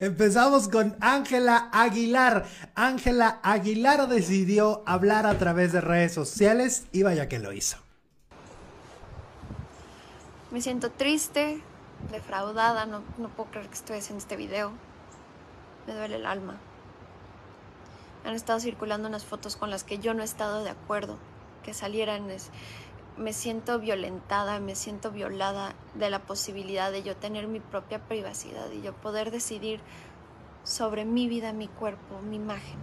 Empezamos con Ángela Aguilar. Ángela Aguilar decidió hablar a través de redes sociales y vaya que lo hizo. Me siento triste, defraudada, no, puedo creer que estoy haciendo este video. Me duele el alma. Han estado circulando unas fotos con las que yo no he estado de acuerdo que salieran me siento violentada, me siento violada de la posibilidad de yo tener mi propia privacidad y yo poder decidir sobre mi vida, mi cuerpo, mi imagen.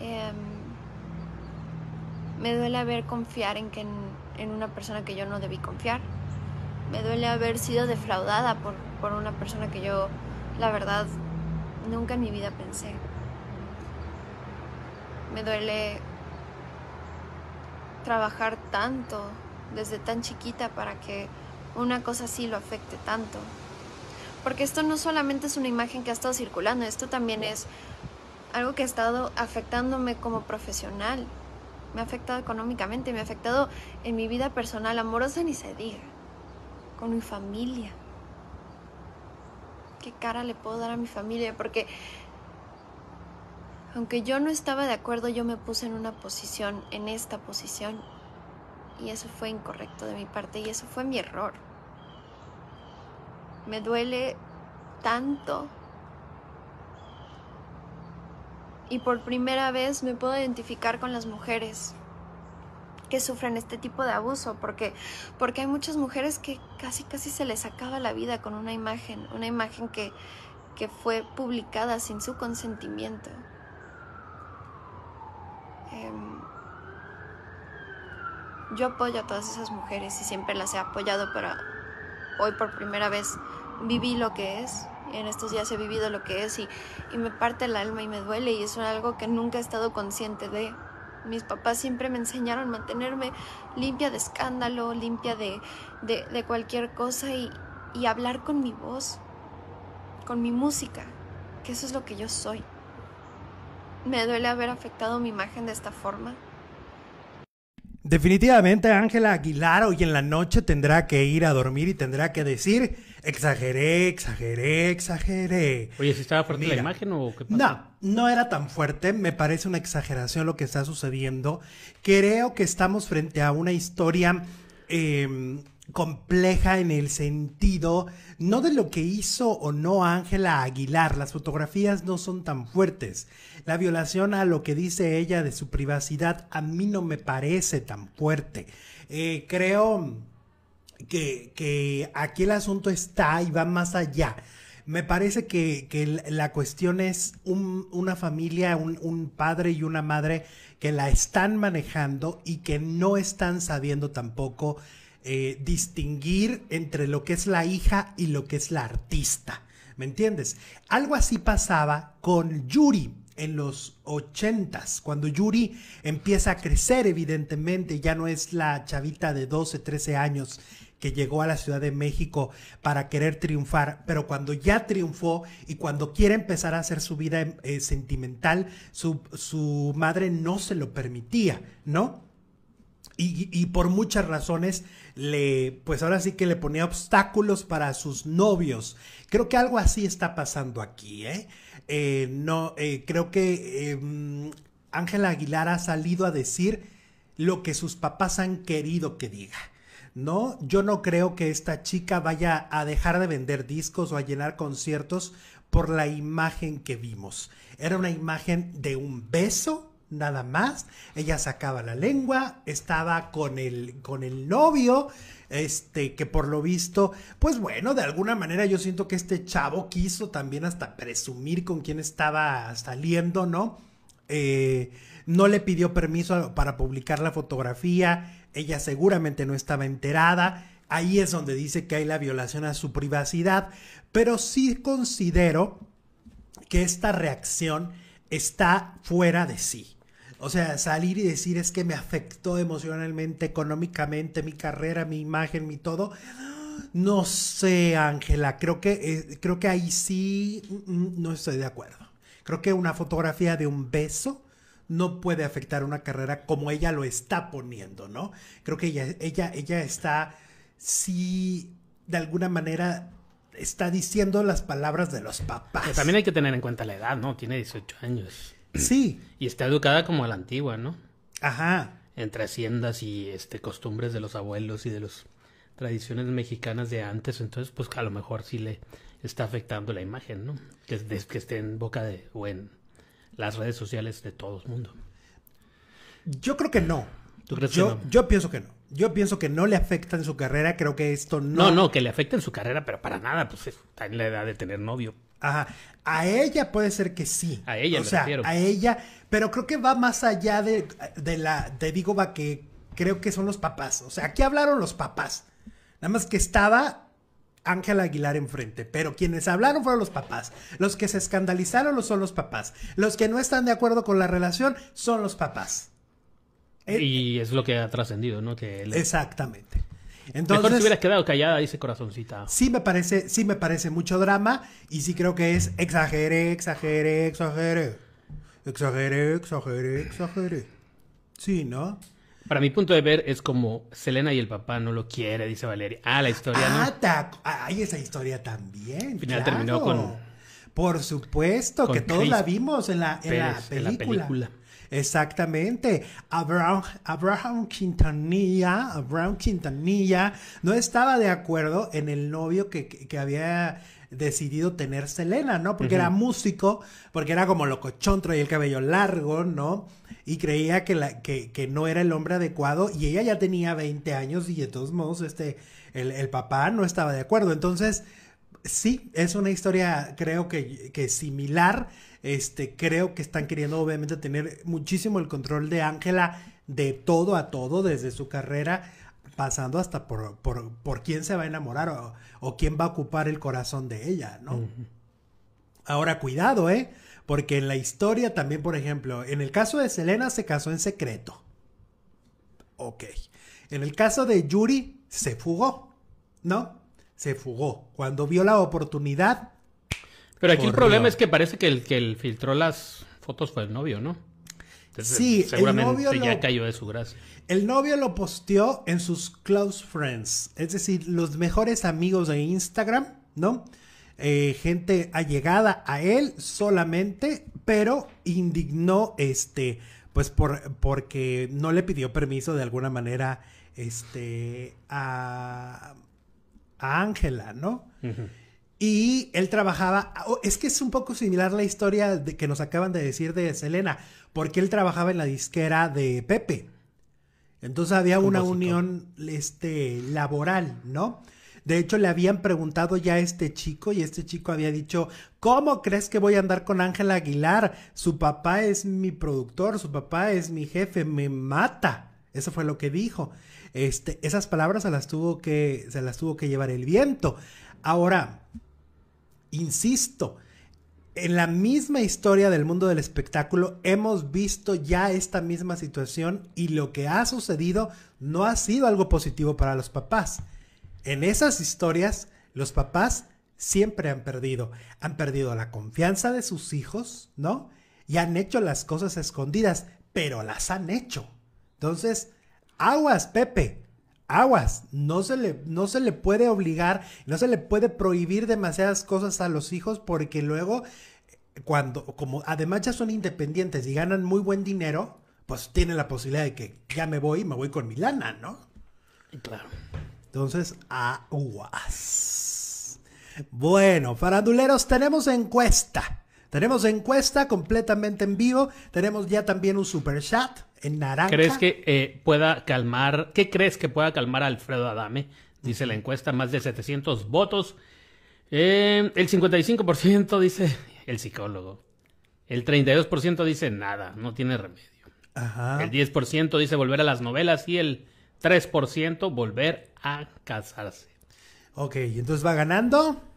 Em, me duele haber confiar en, que en, una persona que yo no debí confiar. Me duele haber sido defraudada por, por una persona que yo, la verdad, nunca en mi vida pensé. Me duele trabajar tanto desde tan chiquita para que una cosa así lo afecte tanto. Porque esto no solamente es una imagen que ha estado circulando, esto también es algo que ha estado afectándome como profesional. Me ha afectado económicamente, me ha afectado en mi vida personal, amorosa ni se diga, con mi familia. ¿Qué cara le puedo dar a mi familia? Porque aunque yo no estaba de acuerdo, yo me puse en una posición, en esta posición, y eso fue incorrecto de mi parte y eso fue mi error. Me duele tanto. Y por primera vez me puedo identificar con las mujeres que sufren este tipo de abuso, porque, porque hay muchas mujeres que casi casi se les acaba la vida con una imagen, una imagen que, que fue publicada sin su consentimiento. Yo apoyo a todas esas mujeres y siempre las he apoyado, pero hoy por primera vez viví lo que es. En estos días he vivido lo que es y, me parte el alma y me duele y eso es algo que nunca he estado consciente de. Mis papás siempre me enseñaron a mantenerme limpia de escándalo, limpia de, cualquier cosa y, y hablar con mi voz, con mi música, que eso es lo que yo soy. Me duele haber afectado mi imagen de esta forma. Definitivamente Ángela Aguilar hoy en la noche tendrá que ir a dormir y tendrá que decir, exageré, exageré, exageré. Oye, ¿si estaba fuerte la imagen o qué pasa? No, no era tan fuerte, me parece una exageración lo que está sucediendo. Creo que estamos frente a una historia em, compleja en el sentido, no de lo que hizo o no Ángela Aguilar, las fotografías no son tan fuertes. La violación a lo que dice ella de su privacidad a mí no me parece tan fuerte. Eh, creo que, que, aquí el asunto está y va más allá. Me parece que, la cuestión es una familia, un, un padre y una madre que la están manejando y que no están sabiendo tampoco eh, distinguir entre lo que es la hija y lo que es la artista. ¿Me entiendes? Algo así pasaba con Yuri en los ochentas, cuando Yuri empieza a crecer, evidentemente, ya no es la chavita de 12, 13 años que llegó a la Ciudad de México para querer triunfar, pero cuando ya triunfó y cuando quiere empezar a hacer su vida eh, sentimental, su, su madre no se lo permitía, ¿no? Y, por muchas razones le pues ahora sí que le ponía obstáculos para sus novios creo que algo así está pasando aquí eh, eh no eh, creo que em, Ángela Aguilar ha salido a decir lo que sus papás han querido que diga no yo no creo que esta chica vaya a dejar de vender discos o a llenar conciertos por la imagen que vimos era una imagen de un beso nada más. Ella sacaba la lengua, estaba con el, con el novio, este, que por lo visto, pues bueno, de alguna manera yo siento que este chavo quiso también hasta presumir con quién estaba saliendo, ¿no? Eh, no le pidió permiso para publicar la fotografía, ella seguramente no estaba enterada. Ahí es donde dice que hay la violación a su privacidad, pero sí considero que esta reacción está fuera de sí. O sea, salir y decir es que me afectó emocionalmente, económicamente, mi carrera, mi imagen, mi todo. No sé, Ángela, creo que, eh, creo que ahí sí mm, mm, no estoy de acuerdo. Creo que una fotografía de un beso no puede afectar una carrera como ella lo está poniendo, ¿no? Creo que ella, ella, ella está, sí, de alguna manera está diciendo las palabras de los papás. también hay que tener en cuenta la edad, ¿no? Tiene 18 años. Sí. Y está educada como a la antigua, ¿no? Ajá. Entre haciendas y este costumbres de los abuelos y de las tradiciones mexicanas de antes. Entonces, pues a lo mejor sí le está afectando la imagen, ¿no? Que, que esté en boca de, o en las redes sociales de todo el mundo. Yo creo que no. ¿Tú crees que no? Yo pienso que no. Yo pienso que no le afecta en su carrera, creo que esto no... No, no, que le afecta en su carrera, pero para nada, pues está en la edad de tener novio. A ella puede ser que sí. A ella, a ella, pero creo que va más allá de, la, de digo, va que creo que son los papás. O sea, aquí hablaron los papás. Nada más que estaba Ángel Aguilar enfrente, pero quienes hablaron fueron los papás. Los que se escandalizaron son los papás. Los que no están de acuerdo con la relación son los papás. Y es lo que ha trascendido, ¿no? Que Exactamente. Entonces, Mejor te hubieras quedado callada, dice corazoncita. Sí me parece, sí me parece mucho drama y sí creo que es exagere, exagere, exagere. Exagere, exagere, exagere. Sí, ¿no? Para mi punto de ver es como Selena y el papá no lo quiere, dice Valeria. Ah, la historia no. Hay ah, ah, esa historia también. final terminó con. Por supuesto, que todos la vimos en la, la película. en la película. Exactamente. Abraham, Quintanilla, Abraham Quintanilla no estaba de acuerdo en el novio que, había decidido tener Selena, ¿no? Porque era músico, porque era como locochón, y el cabello largo, ¿no? Y creía que, la, que, no era el hombre adecuado y ella ya tenía 20 años y de todos modos este, el, el papá no estaba de acuerdo. Entonces, sí, es una historia creo que, que similar este, creo que están queriendo obviamente tener muchísimo el control de Ángela de todo a todo, desde su carrera, pasando hasta por, por, por quién se va a enamorar o, quién va a ocupar el corazón de ella, ¿no? Ahora, cuidado, ¿eh? Porque en la historia también, por ejemplo, en el caso de Selena se casó en secreto. Ok. En el caso de Yuri, se fugó, ¿no? Se fugó. Cuando vio la oportunidad, pero aquí el problema es que parece que el que filtró las fotos fue el novio, ¿no? sí, seguramente el novio ya cayó de su gracia. El novio lo posteó en sus close friends, es decir, los mejores amigos de Instagram, ¿no? Eh, gente allegada a él solamente, pero indignó este, pues por, porque no le pidió permiso de alguna manera este, a Ángela, ¿no? Y él trabajaba, oh, es que es un poco similar la historia de, que nos acaban de decir de Selena, porque él trabajaba en la disquera de Pepe. Entonces había una unión este, laboral, ¿no? De hecho, le habían preguntado ya a este chico y este chico había dicho, ¿cómo crees que voy a andar con Ángel Aguilar? Su papá es mi productor, su papá es mi jefe, me mata. Eso fue lo que dijo. Este, esas palabras las tuvo que, se las tuvo que llevar el viento. Ahora, insisto, en la misma historia del mundo del espectáculo hemos visto ya esta misma situación y lo que ha sucedido no ha sido algo positivo para los papás. En esas historias, los papás siempre han perdido. Han perdido la confianza de sus hijos, ¿no? Y han hecho las cosas escondidas, pero las han hecho. Entonces, aguas, Pepe, aguas, no se, le, no se le puede obligar, no se le puede prohibir demasiadas cosas a los hijos porque luego, cuando, como además ya son independientes y ganan muy buen dinero, pues tienen la posibilidad de que ya me voy, me voy con mi lana, ¿no? Claro. Entonces, aguas. Bueno, faranduleros, tenemos encuesta. Tenemos encuesta completamente en vivo. Tenemos ya también un super chat en naranja. ¿Crees que eh, pueda calmar? ¿Qué crees que pueda calmar a Alfredo Adame? Dice la encuesta, más de 700 votos. Eh, el 55% dice el psicólogo. El 32% dice nada, no tiene remedio. El 10% dice volver a las novelas y el 3% volver a casarse. Ok, entonces va ganando.